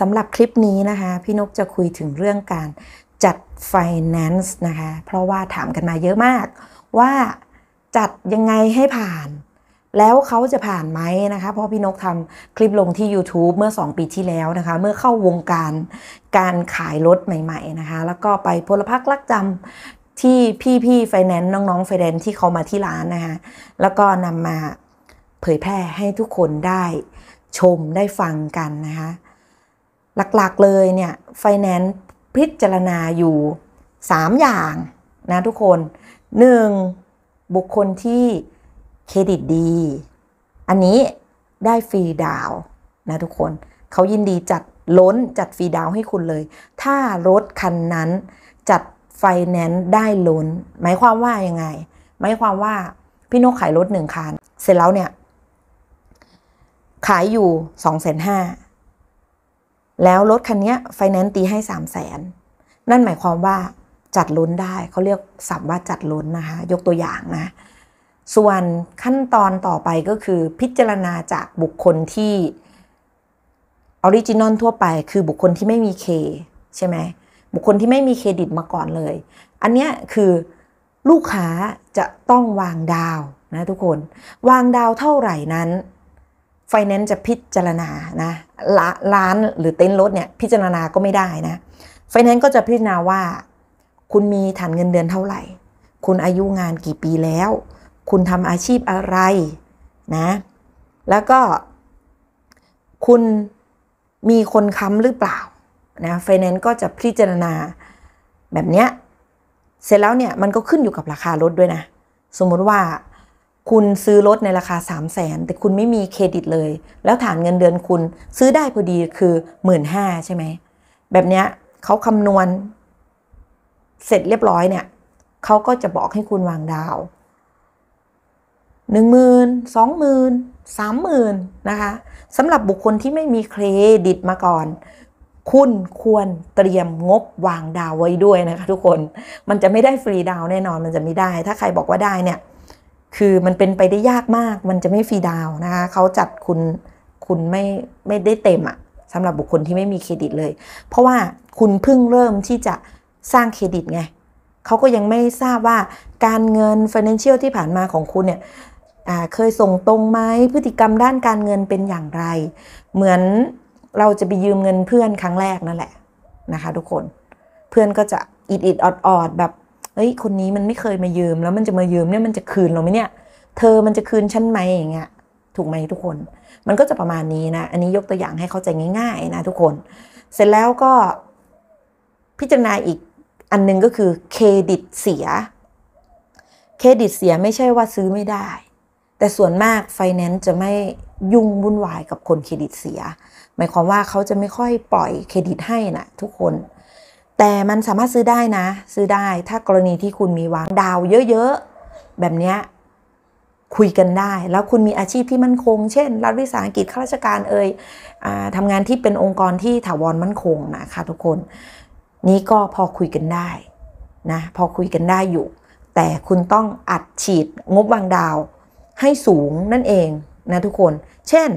สำหรับคลิปนี้นะคะ พี่นกจะคุยถึงเรื่องการจัด Finance นะคะ เพราะว่าถามกันมาเยอะมากว่าจัดยังไงให้ผ่าน แล้วเขาจะผ่านไหมนะคะเพราะพี่นกทำคลิปลงที่ YouTube เมื่อ 2 ปีที่แล้วนะคะ เมื่อเข้าวงการการขายรถใหม่ ๆนะคะ แล้วก็ไปพลพักลักจำที่พี่ๆไฟแนนซ์น้องๆไฟแนนซ์ที่เขามาที่ร้านนะคะแล้วก็นำมาเผยแพร่ให้ทุกคนได้ชมได้ฟังกันนะคะหลัก ๆ เลยเนี่ย ไฟแนนซ์พิจารณาอยู่ 3 อย่าง นะ ทุกคน 1. บุคคลที่ เครดิตดี อันนี้ได้ ฟรีดาวนะทุกคน เขายินดีจัดล้นจัด ฟรีดาวให้คุณเลย ถ้ารถคันนั้นจัดไฟแนนซ์ได้ล้นหมายความว่ายังไงหมายความว่าพี่ นก ขาย รถหนึ่งคันเสร็จแล้วเนี่ย ขายอยู่สองแสนห้าแล้วรถคันนี้ไฟแนนซ์ตีให้สามแสนนั่นหมายความว่าจัดลุ้นได้เขาเรียกสับว่าจัดลุ้นนะคะ ยกตัวอย่างนะ ส่วนขั้นตอนต่อไปก็คือพิจารณาจากบุคคลที่ออริจินอลทั่วไป คือบุคคลที่ไม่มีเคใช่ไหมบุคคลที่ไม่มีเครดิตมาก่อนเลย อันนี้คือลูกค้าจะต้องวางดาวนะทุกคนวางดาวเท่าไหร่นั้นไฟแนนซ์จะพิจารณา นะ ร้านหรือเต็นท์ รถ เนี่ย พิจารณา ก็ไม่ได้นะ ไฟแนนซ์ ก็จะ พิจารณา ว่า คุณมีฐานเงินเดือน เท่าไหร่ คุณอายุ งาน กี่ปีแล้ว คุณทำอาชีพอะไร นะ แล้วก็ คุณ มีคน ค้ำหรือเปล่า นะ ไฟแนนซ์ ก็จะพิจารณาแบบ เนี้ย เสร็จแล้ว เนี่ย มันก็ขึ้นอยู่กับราคา รถ ด้วยนะ สมมติว่าคุณซื้อรถในราคา 3 0 0แสนแต่คุณไม่มีเครดิตเลย แล้วฐานเงินเดือนคุณซื้อได้พอดีคือ 1 5ื่นใช่ไหม แบบเนี้ยเขาคำนวณเสร็จเรียบร้อยเนี่ยเขาก็จะบอกให้คุณวางดาวหนึ่งหมื่นสองหมื่นสามหมื่นนะคะสำหรับบุคคลที่ไม่มีเครดิตมาก่อน คุณควรเตรียมงบวางดาวไว้ด้วยนะคะทุกคนมันจะไม่ได้ฟรีดาวแน่นอน มันจะไม่ได้ ถ้าใครบอกว่าได้เนี่ยคือมันเป็นไปได้ยากมาก มันจะไม่ฟรีดาวนะคะ เขาจัดคุณ คุณไม่ ไม่ได้เต็มอะสำหรับบุคคลที่ไม่มีเครดิตเลย เพราะว่าคุณเพิ่งเริ่มที่จะสร้างเครดิตไง เขาก็ยังไม่ทราบว่าการเงิน financial ที่ผ่านมาของคุณเนี่ยเคยส่งตรงไหมพฤติกรรมด้านการเงินเป็นอย่างไร เหมือนเราจะไปยืมเงินเพื่อนครั้งแรกนั่นแหละนะคะ ทุกคน เพื่อนก็จะอิดอิดออดออดแบบเฮ้ย คนนี้มันไม่เคยมายืมแล้วมันจะมายืมเนี่ยมันจะคืนเราไหมเนี่ยเธอมันจะคืนฉันไหมอย่างเงี้ยถูกไหมทุกคน มันก็จะประมาณนี้นะอันนี้ยกตัวอย่างให้เข้าใจง่ายๆนะทุกคน เสร็จแล้วก็ พิจารณาอีกอันนึงก็คือเครดิตเสีย เครดิตเสียไม่ใช่ว่าซื้อไม่ได้ แต่ส่วนมากไฟแนนซ์จะไม่ยุ่งวุ่นวายกับคนเครดิตเสีย หมายความว่าเขาจะไม่ค่อยปล่อยเครดิตให้นะทุกคนแต่มันสามารถซื้อได้นะ ซื้อได้ถ้ากรณีที่คุณมีวางดาวเยอะๆแบบนี้ คุยกันได้แล้วคุณมีอาชีพที่มั่นคง เช่นรัฐวิสาหกิจข้าราชการเอ่ยอทำงานที่เป็นองค์กรที่ถาวรมั่นคงนะคะทุกคน นี้ก็พอคุยกันได้นะพอคุยกันได้อยู่ แต่คุณต้องอัดฉีด งบวางดาวให้สูงนั่นเองนะทุกคน เช่น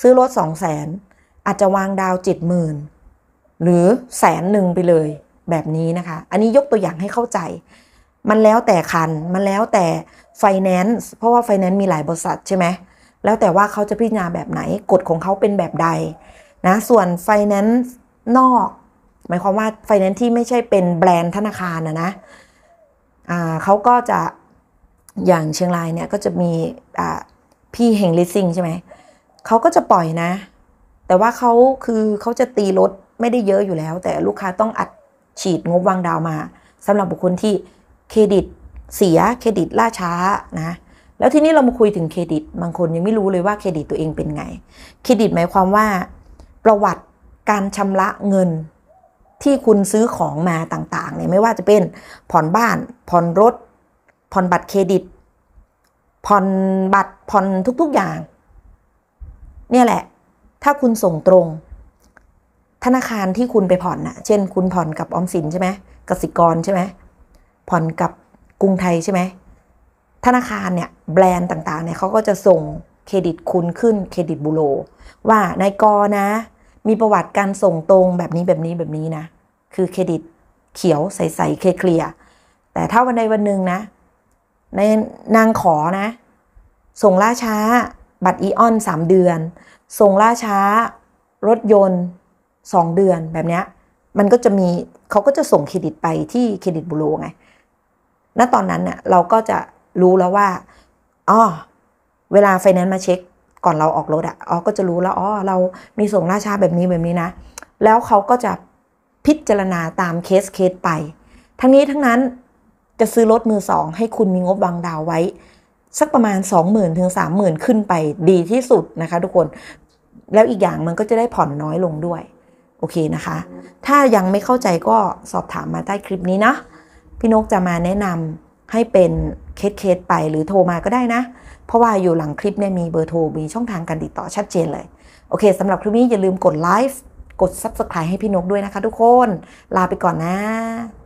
ซื้อรถ2 0 0 0 0นอาจจะวางดาวจิตหมื่นหรือแสนหนึ่งไปเลยแบบนี้นะคะ อันนี้ยกตัวอย่างให้เข้าใจ มันแล้วแต่คัน มันแล้วแต่ไฟแนนซ์เพราะว่าไฟแนนซ์มีหลายบริษัทใช่ไหมแล้วแต่ว่าเขาจะพิจารณาแบบไหน กฎของเขาเป็นแบบใดนะส่วนไฟแนนซ์นอก หมายความว่า ไฟแนนซ์ที่ไม่ใช่เป็นแบรนด์ธนาคารนะนะเขาก็จะอย่างเชียงรายเนี่ยก็จะมีพี่เฮงลิสซิ่งใช่ไหมเขาก็จะปล่อยนะแต่ว่าเขาคือเขาจะตีรถไม่ได้เยอะอยู่แล้ว แต่ลูกค้าต้องอัดฉีดงบวางดาวมา สำหรับบุคคลที่เครดิตเสียเครดิตล่าช้านะ แล้วทีนี้เรามาคุยถึงเครดิตบางคนยังไม่รู้เลยว่าเครดิตตัวเองเป็นไง เครดิตหมายความว่า ประวัติการชำระเงินที่คุณซื้อของมาต่าง ๆ เนี่ย ไม่ว่าจะเป็นผ่อนบ้าน ผ่อนรถ ผ่อนบัตรเครดิตผ่อนบัตรผ่อนทุก ๆอย่าง เนี่ยแหละถ้าคุณส่งตรง ธนาคารที่คุณไปผ่อนนะเช่นคุณผ่อนกับออมสินใช่ไหมกสิกรใช่ไหมผ่อนกับกรุงไทยใช่ไหมธนาคารเนี่ยแบรนด์ต่าง ๆ เนี่ยเขาก็จะส่งเครดิตคุณขึ้นเครดิตบูโรว่านายกนะ มีประวัติการส่งตรงแบบนี้แบบนี้แบบนี้นะ คือเครดิตเขียวใสๆเคลียร์แต่ถ้าวันใดวันหนึ่งนะในนางขอนะ ส่งล่าช้าบัตรอีออนสามเดือนส่งล่าช้ารถยนต์ 2 เดือนแบบนี้มันก็จะมีเขาก็จะส่งเครดิตไปที่เครดิตบุโรไง ณ ตอนนั้นเนี่ยเราก็จะรู้แล้วว่าอ๋อเวลาไฟแนนซ์มาเช็ค ก่อนเราออกรถอ่ะอ๋อก็จะรู้แล้วอ๋อเรามีส่งล่าช้าแบบนี้แบบนี้นะ แล้วเขาก็จะพิจารณาตามเคสเคสไป ทั้งนี้ทั้งนั้นจะซื้อรถมือสองให้คุณมีงบวางดาวไว้ สักประมาณ20,000ถึง30,000ขึ้นไปดีที่สุดนะคะทุกคนแล้วอีกอย่างมันก็จะได้ผ่อนน้อยลงด้วยโอเคนะคะ ถ้ายังไม่เข้าใจก็สอบถามมาใต้คลิปนี้นะ พี่นกจะมาแนะนำให้เป็นเคสเคสไปหรือโทรมาก็ได้นะ เพราะว่าอยู่หลังคลิปเนี่ยมีเบอร์โทรมีช่องทางการติดต่อชัดเจนเลย โอเคสำหรับคลิปนี้อย่าลืมกดไลฟ์กด Subscribe ให้พี่นกด้วยนะคะทุกคนลาไปก่อนนะ